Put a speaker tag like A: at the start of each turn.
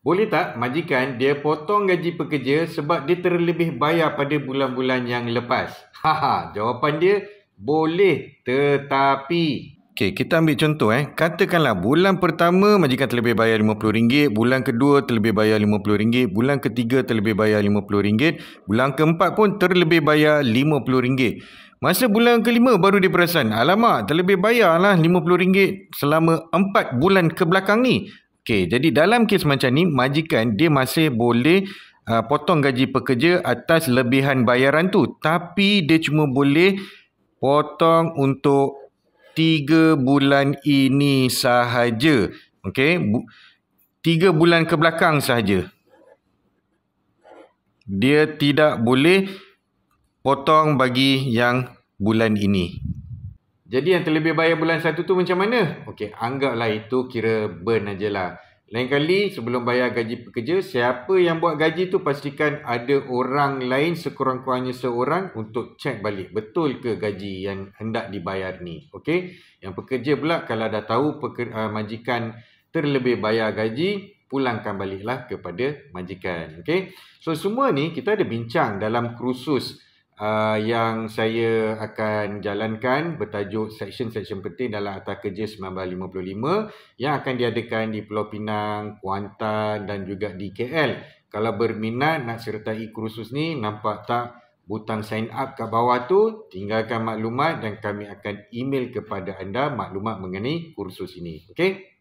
A: Boleh tak majikan dia potong gaji pekerja sebab dia terlebih bayar pada bulan-bulan yang lepas? Haha, jawapan dia boleh tetapi. Okey, kita ambil contoh eh. Katakanlah bulan pertama majikan terlebih bayar RM50, bulan kedua terlebih bayar RM50, bulan ketiga terlebih bayar RM50, bulan keempat pun terlebih bayar RM50. Masa bulan kelima baru dia perasan, alamak terlebih bayarlah RM50 selama 4 bulan kebelakang ni. Okey, jadi dalam kes macam ni majikan dia masih boleh uh, potong gaji pekerja atas lebihan bayaran tu tapi dia cuma boleh potong untuk 3 bulan ini sahaja. Okey, 3 bulan ke belakang sahaja. Dia tidak boleh potong bagi yang bulan ini. Jadi yang terlebih bayar bulan satu tu macam mana? Okey, anggaplah itu kira burn ajalah. Lain kali sebelum bayar gaji pekerja, siapa yang buat gaji tu pastikan ada orang lain sekurang-kurangnya seorang untuk cek balik betul ke gaji yang hendak dibayar ni. Okey. Yang pekerja pula kalau dah tahu uh, majikan terlebih bayar gaji, pulangkan baliklah kepada majikan. Okey. So semua ni kita ada bincang dalam kursus uh, yang saya akan jalankan bertajuk Section-Section Penting dalam Atas Kerja 1955 yang akan diadakan di Pulau Pinang, Kuantan dan juga di KL. Kalau berminat nak sertai kursus ni, nampak tak butang sign up kat bawah tu, tinggalkan maklumat dan kami akan email kepada anda maklumat mengenai kursus ini. Okay?